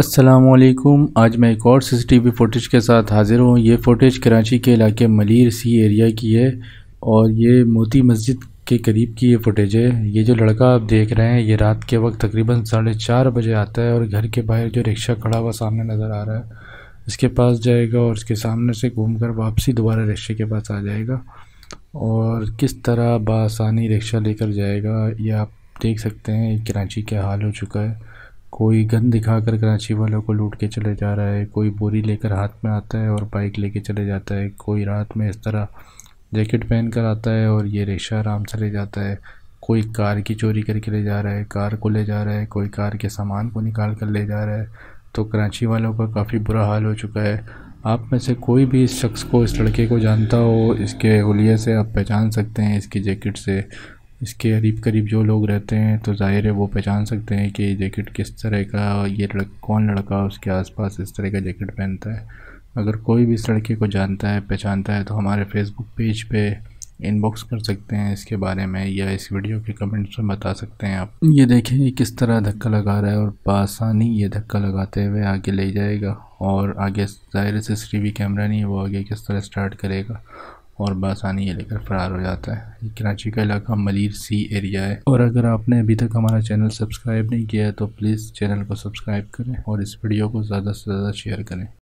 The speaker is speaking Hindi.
असलकुम आज मैं एक और सीसीटीवी फुटेज के साथ हाज़िर हूँ ये फुटेज कराची के इलाके मलिर सी एरिया की है और ये मोती मस्जिद के करीब की ये फुटेज है ये जो लड़का आप देख रहे हैं ये रात के वक्त तकरीबन साढ़े चार बजे आता है और घर के बाहर जो रिक्शा खड़ा हुआ सामने नज़र आ रहा है इसके पास जाएगा और इसके सामने से घूम कर वापसी दोबारा रिक्शे के पास आ जाएगा और किस तरह बासानी रिक्शा लेकर जाएगा ये आप देख सकते हैं कराची के हाल हो चुका है कोई गन कर कराची वालों को लूट के चले जा रहा है कोई बोरी लेकर हाथ में आता है और बाइक लेके चले जाता है कोई रात में इस तरह जैकेट पहन कर आता है और ये रिक्शा आराम से ले जाता है कोई कार की चोरी करके ले जा रहा है कार को ले जा रहा है कोई कार के सामान को निकाल कर ले जा रहा है तो कराची वालों का काफ़ी बुरा हाल हो चुका है आप में से कोई भी इस शख्स को इस लड़के को जानता हो इसके हुलिये से आप पहचान सकते हैं इसकी जैकेट से इसके करीब करीब जो लोग रहते हैं तो ज़ाहिर है वो पहचान सकते हैं कि जैकेट किस तरह का ये लड़क कौन लड़का उसके आसपास इस तरह का जैकेट पहनता है अगर कोई भी इस लड़के को जानता है पहचानता है तो हमारे फेसबुक पेज पे इनबॉक्स कर सकते हैं इसके बारे में या इस वीडियो के कमेंट्स में बता सकते हैं आप ये देखें ये किस तरह धक्का लगा रहा है और बासानी ये धक्का लगाते हुए आगे ले जाएगा और आगे ज़ाहिर से सी कैमरा नहीं वो आगे किस तरह स्टार्ट करेगा और बसानी ये लेकर फ़रार हो जाता है ये कराची का इलाका मलिर सी एरिया है और अगर आपने अभी तक हमारा चैनल सब्सक्राइब नहीं किया है तो प्लीज़ चैनल को सब्सक्राइब करें और इस वीडियो को ज़्यादा से ज़्यादा शेयर करें